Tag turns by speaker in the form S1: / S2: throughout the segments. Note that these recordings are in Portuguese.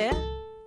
S1: Café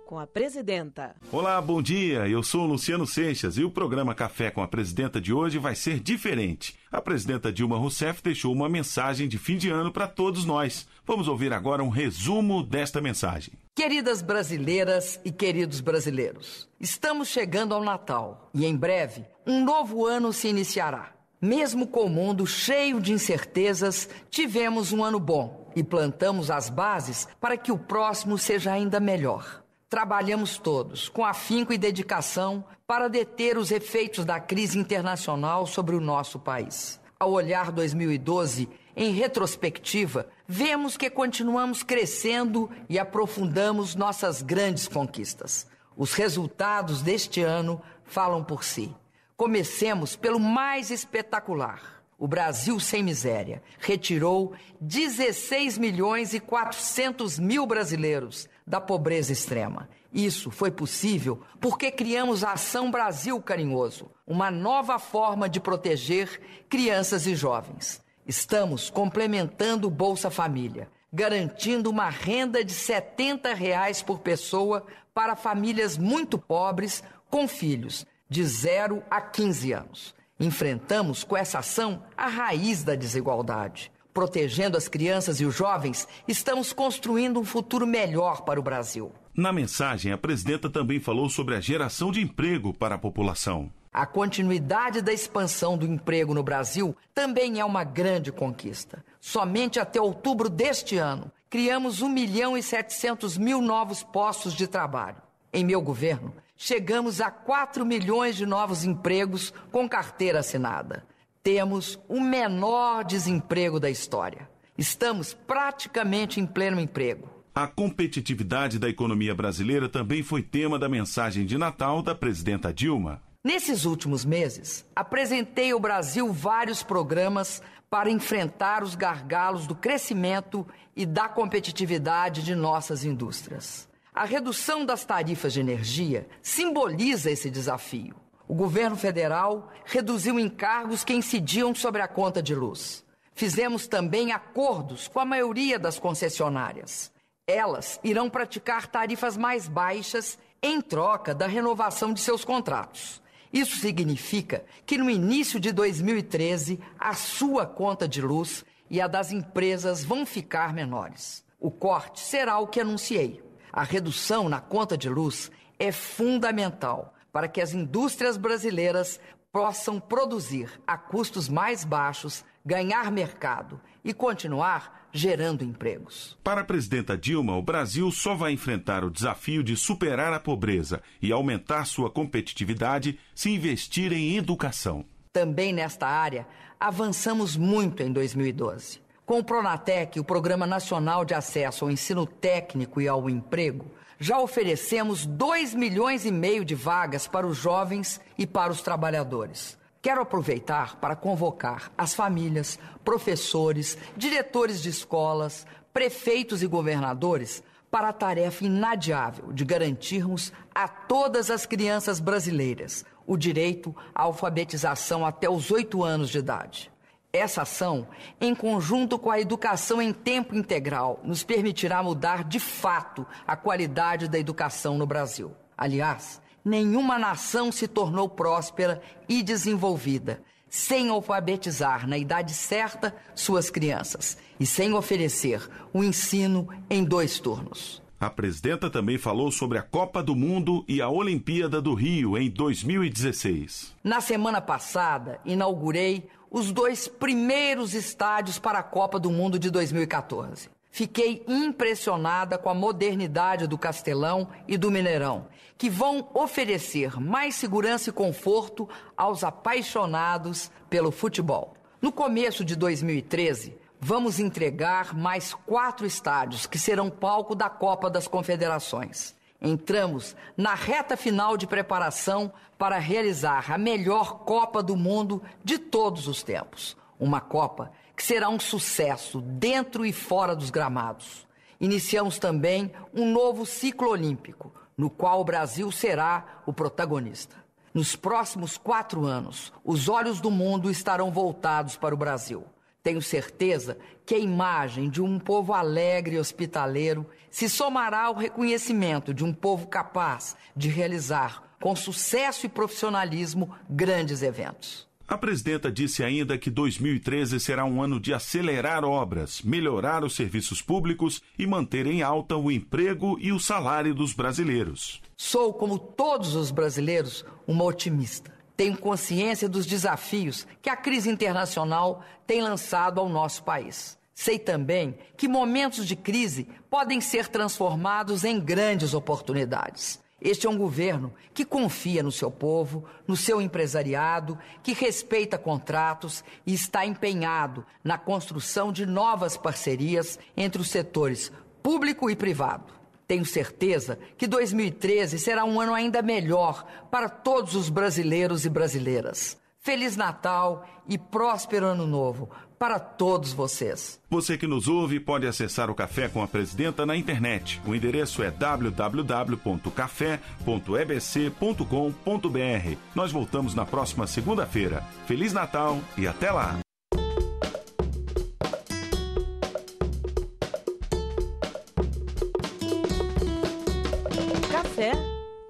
S1: com a Presidenta. Olá, bom dia. Eu sou Luciano Seixas e o programa Café com a Presidenta de hoje vai ser diferente. A presidenta Dilma Rousseff deixou uma mensagem de fim de ano para todos nós. Vamos ouvir agora um resumo desta mensagem.
S2: Queridas brasileiras e queridos brasileiros, estamos chegando ao Natal e em breve um novo ano se iniciará. Mesmo com o mundo cheio de incertezas, tivemos um ano bom e plantamos as bases para que o próximo seja ainda melhor. Trabalhamos todos, com afinco e dedicação, para deter os efeitos da crise internacional sobre o nosso país. Ao olhar 2012, em retrospectiva, vemos que continuamos crescendo e aprofundamos nossas grandes conquistas. Os resultados deste ano falam por si. Comecemos pelo mais espetacular o Brasil sem miséria, retirou 16 milhões e 400 mil brasileiros da pobreza extrema. Isso foi possível porque criamos a Ação Brasil Carinhoso, uma nova forma de proteger crianças e jovens. Estamos complementando o Bolsa Família, garantindo uma renda de R$ 70 reais por pessoa para famílias muito pobres com filhos de 0 a 15 anos. Enfrentamos com essa ação a raiz da desigualdade. Protegendo as crianças e os jovens, estamos construindo um futuro melhor para o Brasil.
S1: Na mensagem, a presidenta também falou sobre a geração de emprego para a população.
S2: A continuidade da expansão do emprego no Brasil também é uma grande conquista. Somente até outubro deste ano, criamos 1 milhão e 700 mil novos postos de trabalho. Em meu governo, Chegamos a 4 milhões de novos empregos com carteira assinada. Temos o menor desemprego da história. Estamos praticamente em pleno emprego.
S1: A competitividade da economia brasileira também foi tema da mensagem de Natal da presidenta Dilma.
S2: Nesses últimos meses, apresentei ao Brasil vários programas para enfrentar os gargalos do crescimento e da competitividade de nossas indústrias. A redução das tarifas de energia simboliza esse desafio. O governo federal reduziu encargos que incidiam sobre a conta de luz. Fizemos também acordos com a maioria das concessionárias. Elas irão praticar tarifas mais baixas em troca da renovação de seus contratos. Isso significa que no início de 2013, a sua conta de luz e a das empresas vão ficar menores. O corte será o que anunciei a redução na conta de luz é fundamental para que as indústrias brasileiras possam produzir a custos mais baixos, ganhar mercado e continuar gerando empregos.
S1: Para a presidenta Dilma, o Brasil só vai enfrentar o desafio de superar a pobreza e aumentar sua competitividade se investir em educação.
S2: Também nesta área, avançamos muito em 2012. Com o Pronatec, o Programa Nacional de Acesso ao Ensino Técnico e ao Emprego, já oferecemos 2 milhões e meio de vagas para os jovens e para os trabalhadores. Quero aproveitar para convocar as famílias, professores, diretores de escolas, prefeitos e governadores para a tarefa inadiável de garantirmos a todas as crianças brasileiras o direito à alfabetização até os oito anos de idade. Essa ação, em conjunto com a educação em tempo integral, nos permitirá mudar de fato a qualidade da educação no Brasil. Aliás, nenhuma nação se tornou próspera e desenvolvida sem alfabetizar na idade certa suas crianças e sem oferecer o ensino em dois turnos.
S1: A presidenta também falou sobre a Copa do Mundo e a Olimpíada do Rio em 2016.
S2: Na semana passada, inaugurei os dois primeiros estádios para a Copa do Mundo de 2014. Fiquei impressionada com a modernidade do Castelão e do Mineirão, que vão oferecer mais segurança e conforto aos apaixonados pelo futebol. No começo de 2013, vamos entregar mais quatro estádios que serão palco da Copa das Confederações. Entramos na reta final de preparação para realizar a melhor Copa do Mundo de todos os tempos. Uma Copa que será um sucesso dentro e fora dos gramados. Iniciamos também um novo ciclo olímpico, no qual o Brasil será o protagonista. Nos próximos quatro anos, os olhos do mundo estarão voltados para o Brasil. Tenho certeza que a imagem de um povo alegre e hospitaleiro se somará ao reconhecimento de um povo capaz de realizar, com sucesso e profissionalismo, grandes eventos.
S1: A presidenta disse ainda que 2013 será um ano de acelerar obras, melhorar os serviços públicos e manter em alta o emprego e o salário dos brasileiros.
S2: Sou, como todos os brasileiros, uma otimista tenho consciência dos desafios que a crise internacional tem lançado ao nosso país. Sei também que momentos de crise podem ser transformados em grandes oportunidades. Este é um governo que confia no seu povo, no seu empresariado, que respeita contratos e está empenhado na construção de novas parcerias entre os setores público e privado. Tenho certeza que 2013 será um ano ainda melhor para todos os brasileiros e brasileiras. Feliz Natal e próspero Ano Novo para todos vocês.
S1: Você que nos ouve pode acessar o Café com a Presidenta na internet. O endereço é www.café.ebc.com.br. Nós voltamos na próxima segunda-feira. Feliz Natal e até lá!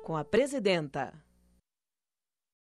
S1: com a presidenta.